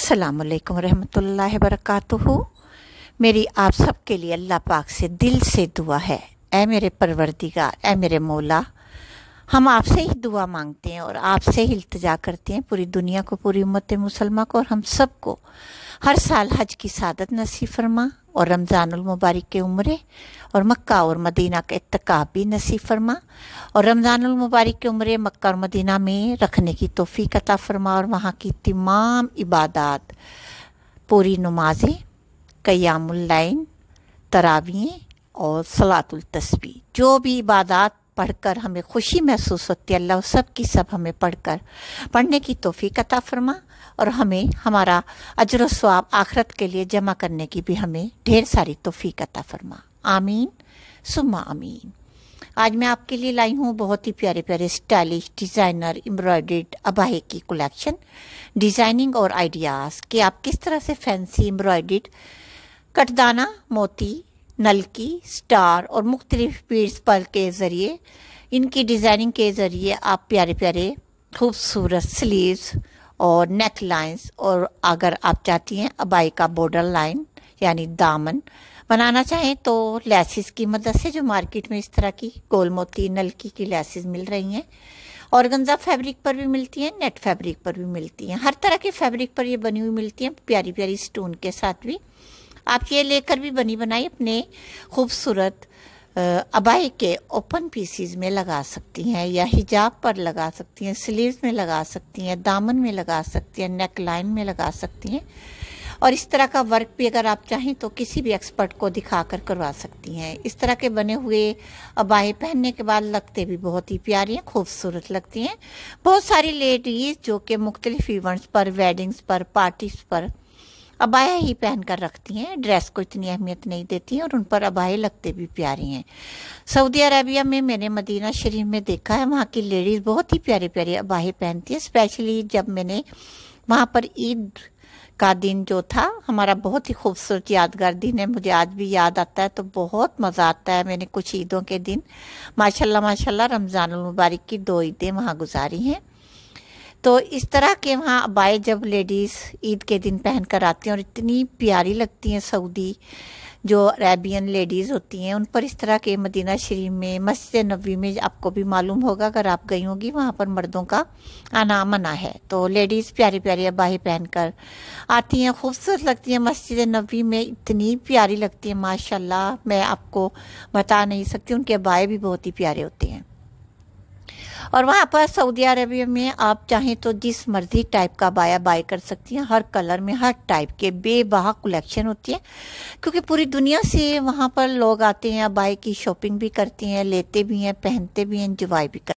असलकम रहमतुल्लाह वरकू मेरी आप सब के लिए अल्लाह पाक से दिल से दुआ है ए मेरे परवरदिगार ए मेरे मौला हम आपसे ही दुआ मांगते हैं और आपसे ही इल्तजा करते हैं पूरी दुनिया को पूरी उम्मत मुसलमा को और हम सबको हर साल हज की सादत नसीब फरमा और मुबारक के उम्र और मक्का और मदीना का इतका भी नसीब फरमा और मुबारक के उम्र मक्का और मदीना में रखने की तोफ़ी कता फरमा और वहाँ की तमाम इबादत पूरी नमाजें कयामुल्लाइन तरावियें और सलातुल तस्वी जो भी इबादत पढ़कर हमें खुशी महसूस होती है अल्लाह सब की सब हमें पढ़कर पढ़ने की तोफ़ी कता फरमा और हमें हमारा अजर स्वाब आखरत के लिए जमा करने की भी हमें ढेर सारी तोफ़ी कता फरमा आमीन सुमा आमीन आज मैं आपके लिए लाई हूँ बहुत ही प्यारे प्यारे स्टाइलिश डिज़ाइनर एम्ब्रॉयड अबाहे की कलेक्शन डिज़ाइनिंग और आइडियाज़ कि आप किस तरह से फैंसी एम्ब्रॉयड कटदाना मोती नलकी स्टार और मुख्तलिफ पीड्स पर के ज़रिए इनकी डिज़ाइनिंग के ज़रिए आप प्यारे प्यारे खूबसूरत स्लीव्स और नेक लाइन्स और अगर आप चाहती हैं अबाई का बॉर्डर लाइन यानी दामन बनाना चाहें तो लैसिस की मदद से जो मार्केट में इस तरह की गोल मोती नलकी की लैसिस मिल रही हैं और गंजा फैब्रिक पर भी मिलती हैं नेट फैब्रिक पर भी मिलती हैं हर तरह के फैब्रिक पर ये बनी हुई मिलती हैं प्यारी प्यारी स्टोन के साथ भी आप ये लेकर भी बनी बनाई अपने खूबसूरत अबाई के ओपन पीसीज में लगा सकती हैं या हिजाब पर लगा सकती हैं स्लीव्स में लगा सकती हैं दामन में लगा सकती हैं नेक लाइन में लगा सकती हैं और इस तरह का वर्क भी अगर आप चाहें तो किसी भी एक्सपर्ट को दिखा कर करवा सकती हैं इस तरह के बने हुए अबाहे पहनने के बाद लगते भी बहुत ही प्यारी हैं खूबसूरत लगती हैं बहुत सारी लेडीज़ जो कि मुख्तलिफ इवेंट्स पर वेडिंग्स पर पार्टीज पर अबाया ही पहन कर रखती हैं ड्रेस को इतनी अहमियत नहीं देती हैं और उन पर अबाए लगते भी प्यारे हैं सऊदी अरेबिया में मैंने मदीना शरीफ में देखा है वहाँ की लेडीज़ बहुत ही प्यारे प्यारे अबाहे पहनती हैं स्पेशली जब मैंने वहाँ पर ईद का दिन जो था हमारा बहुत ही खूबसूरत यादगार दिन है मुझे आज भी याद आता है तो बहुत मज़ा आता है मैंने कुछ ईदों के दिन माशाल्लाह माशाल्लाह रमज़ान मुबारक की दो ईदें वहाँ गुजारी हैं तो इस तरह के वहाँ अबाए जब लेडीज़ ईद के दिन पहन कर आती हैं और इतनी प्यारी लगती हैं सऊदी जो अरेबियन लेडीज़ होती हैं उन पर इस तरह के मदीना शरीफ में मस्जिद नबी में आपको भी मालूम होगा अगर आप गई होंगी वहाँ पर मर्दों का आना मना है तो लेडीज़ प्यारी प्यारी अबाही पहन कर आती हैं खूबसूरत लगती हैं मस्जिद नबी में इतनी प्यारी लगती है माशाल्लाह मैं आपको बता नहीं सकती उनके अबाए भी बहुत ही प्यारे होते हैं और वहाँ पर सऊदी अरबिया में आप चाहें तो जिस मर्जी टाइप का बाया बाय कर सकती हैं हर कलर में हर टाइप के बेबाह कलेक्शन होती है क्योंकि पूरी दुनिया से वहाँ पर लोग आते हैं बाय की शॉपिंग भी करते हैं लेते भी हैं पहनते भी हैं इंजॉय भी करते